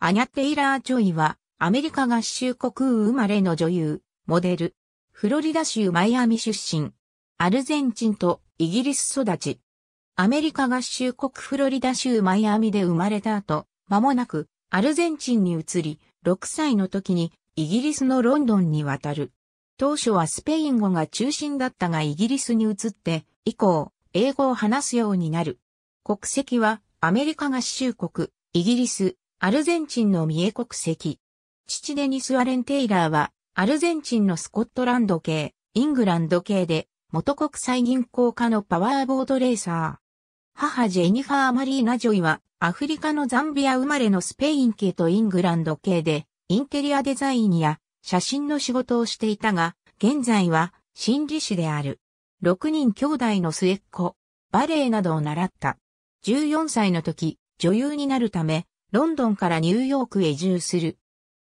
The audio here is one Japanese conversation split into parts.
アニャ・テイラー・ジョイは、アメリカ合衆国生まれの女優、モデル。フロリダ州マイアミ出身。アルゼンチンとイギリス育ち。アメリカ合衆国フロリダ州マイアミで生まれた後、間もなくアルゼンチンに移り、6歳の時にイギリスのロンドンに渡る。当初はスペイン語が中心だったがイギリスに移って、以降、英語を話すようになる。国籍はアメリカ合衆国、イギリス、アルゼンチンの三重国籍。父デニス・アレン・テイラーは、アルゼンチンのスコットランド系、イングランド系で、元国際銀行家のパワーボードレーサー。母ジェニファー・マリーナ・ジョイは、アフリカのザンビア生まれのスペイン系とイングランド系で、インテリアデザインや写真の仕事をしていたが、現在は心理師である。6人兄弟の末っ子、バレエなどを習った。14歳の時、女優になるため、ロンドンからニューヨークへ移住する。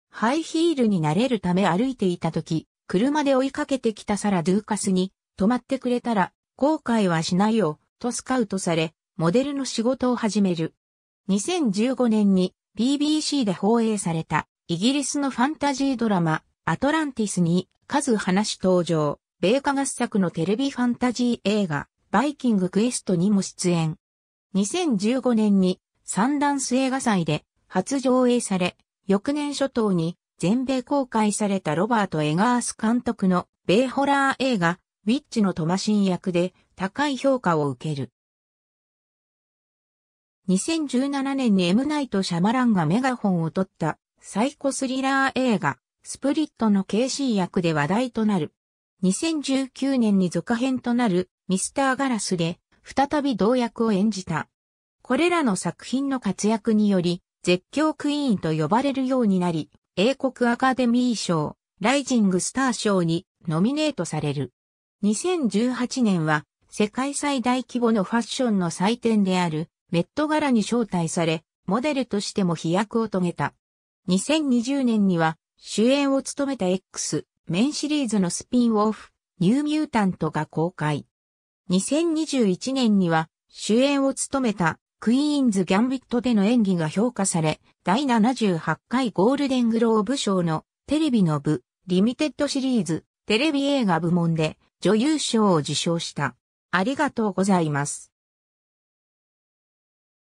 ハイヒールになれるため歩いていた時、車で追いかけてきたサラ・ドゥーカスに、泊まってくれたら、後悔はしないよ、とスカウトされ、モデルの仕事を始める。2015年に BBC で放映された、イギリスのファンタジードラマ、アトランティスに、数話登場、米化合作のテレビファンタジー映画、バイキングクエストにも出演。2015年に三段ス映画祭で初上映され、翌年初頭に全米公開されたロバート・エガース監督の米ホラー映画、ウィッチのトマシン役で高い評価を受ける。2017年に M ナイト・シャマランがメガホンを取ったサイコスリラー映画、スプリットの KC 役で話題となる。2019年に続編となるミスターガラスで再び同役を演じたこれらの作品の活躍により、絶叫クイーンと呼ばれるようになり、英国アカデミー賞、ライジングスター賞にノミネートされる。2018年は世界最大規模のファッションの祭典であるメット柄に招待され、モデルとしても飛躍を遂げた。2020年には主演を務めた X、メンシリーズのスピンオフ、ニューミュータントが公開。2021年には主演を務めたクイーンズ・ギャンビットでの演技が評価され、第78回ゴールデングローブ賞のテレビの部、リミテッドシリーズ、テレビ映画部門で女優賞を受賞した。ありがとうございます。